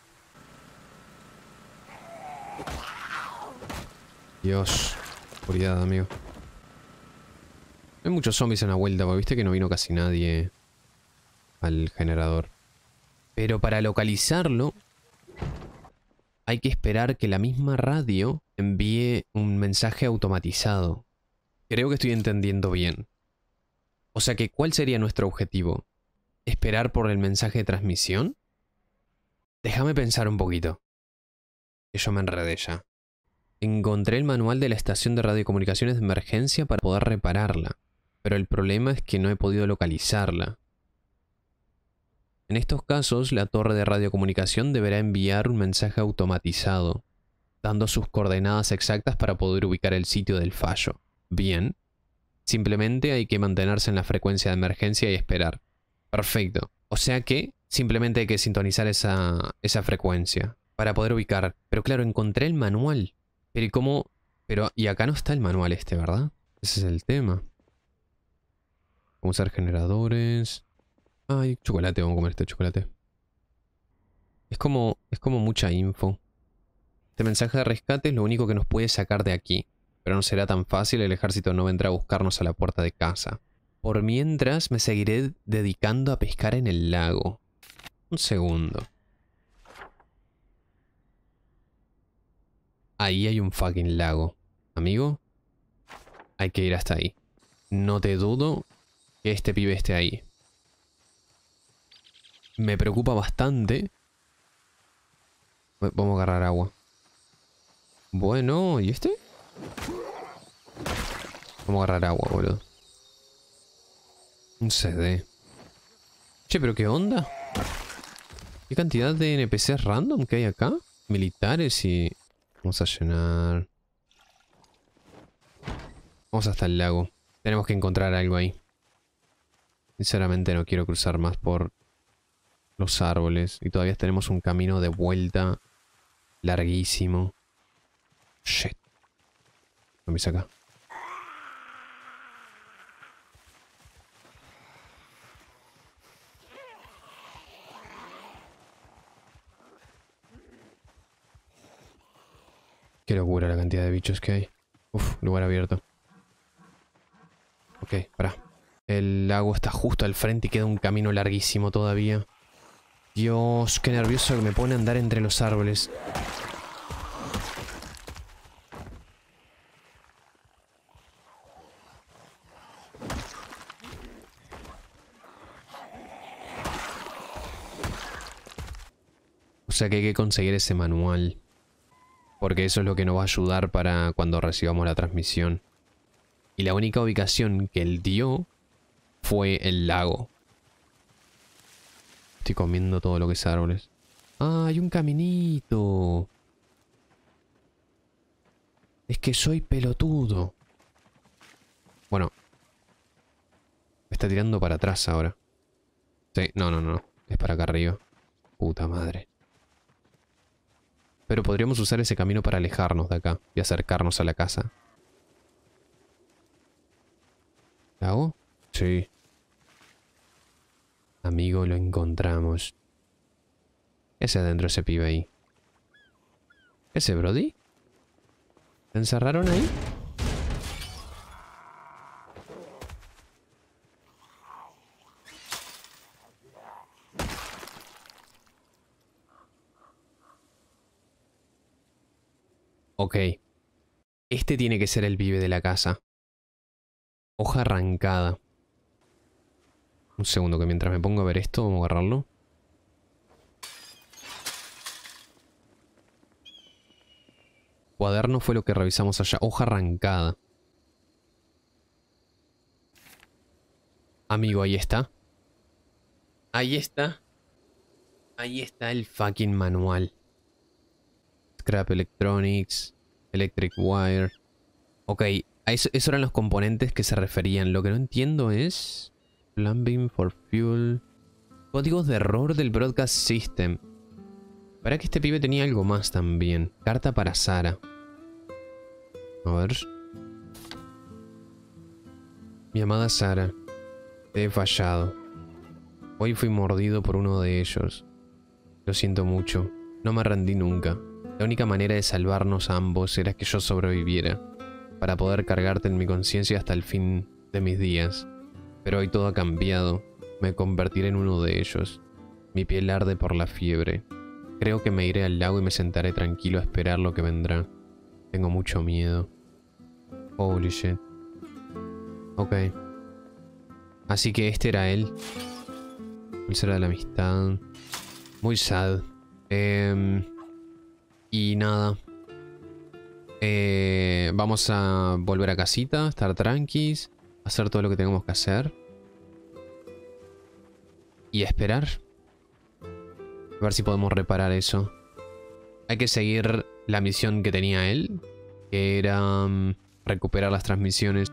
S1: Dios, cuidado amigo. Hay muchos zombies en la vuelta, porque viste que no vino casi nadie al generador. Pero para localizarlo, hay que esperar que la misma radio envíe un mensaje automatizado. Creo que estoy entendiendo bien. O sea que, ¿cuál sería nuestro objetivo? esperar por el mensaje de transmisión? Déjame pensar un poquito. Eso me enredé ya. Encontré el manual de la estación de radiocomunicaciones de emergencia para poder repararla, pero el problema es que no he podido localizarla. En estos casos, la torre de radiocomunicación deberá enviar un mensaje automatizado, dando sus coordenadas exactas para poder ubicar el sitio del fallo. Bien. Simplemente hay que mantenerse en la frecuencia de emergencia y esperar. Perfecto. O sea que simplemente hay que sintonizar esa, frecuencia para poder ubicar. Pero claro, encontré el manual. Pero ¿y cómo? Pero, y acá no está el manual este, ¿verdad? Ese es el tema. Vamos a usar generadores. Ay, chocolate, vamos a comer este chocolate. Es como, es como mucha info. Este mensaje de rescate es lo único que nos puede sacar de aquí. Pero no será tan fácil, el ejército no vendrá a buscarnos a la puerta de casa. Por mientras me seguiré dedicando a pescar en el lago. Un segundo. Ahí hay un fucking lago. Amigo, hay que ir hasta ahí. No te dudo que este pibe esté ahí. Me preocupa bastante. Vamos a agarrar agua. Bueno, ¿y este? Vamos a agarrar agua, boludo. Un CD. Che, pero qué onda. ¿Qué cantidad de NPCs random que hay acá? Militares y... Vamos a llenar... Vamos hasta el lago. Tenemos que encontrar algo ahí. Sinceramente no quiero cruzar más por los árboles. Y todavía tenemos un camino de vuelta larguísimo. Shit. No me acá. Qué locura la cantidad de bichos que hay. Uf, lugar abierto. Ok, pará. El lago está justo al frente y queda un camino larguísimo todavía. Dios, qué nervioso que me pone a andar entre los árboles. O sea que hay que conseguir ese manual. Porque eso es lo que nos va a ayudar para cuando recibamos la transmisión. Y la única ubicación que él dio fue el lago. Estoy comiendo todo lo que es árboles. ¡Ah, hay un caminito! Es que soy pelotudo. Bueno. Me está tirando para atrás ahora. Sí, no, no, no. Es para acá arriba. Puta madre. Pero podríamos usar ese camino para alejarnos de acá y acercarnos a la casa. ¿La hago? Sí. Amigo, lo encontramos. Ese adentro ese pibe ahí. ¿Ese Brody? ¿Se encerraron ahí? Ok. Este tiene que ser el vive de la casa. Hoja arrancada. Un segundo, que mientras me pongo a ver esto, vamos a agarrarlo. Cuaderno fue lo que revisamos allá. Hoja arrancada. Amigo, ahí está. Ahí está. Ahí está el fucking manual. Trap Electronics, Electric Wire. Ok, eso, esos eran los componentes que se referían. Lo que no entiendo es... Plumbing for Fuel. Códigos de error del Broadcast System. Para que este pibe tenía algo más también. Carta para Sara. A ver. Mi amada Sara, te he fallado. Hoy fui mordido por uno de ellos. Lo siento mucho. No me rendí nunca. La única manera de salvarnos a ambos era que yo sobreviviera, para poder cargarte en mi conciencia hasta el fin de mis días. Pero hoy todo ha cambiado, me convertiré en uno de ellos. Mi piel arde por la fiebre. Creo que me iré al lago y me sentaré tranquilo a esperar lo que vendrá. Tengo mucho miedo. Holy shit. Ok. Así que este era él. ser de la amistad. Muy sad. Eh... Y nada. Eh, vamos a volver a casita, estar tranquis, hacer todo lo que tengamos que hacer. Y esperar. A ver si podemos reparar eso. Hay que seguir la misión que tenía él, que era mm, recuperar las transmisiones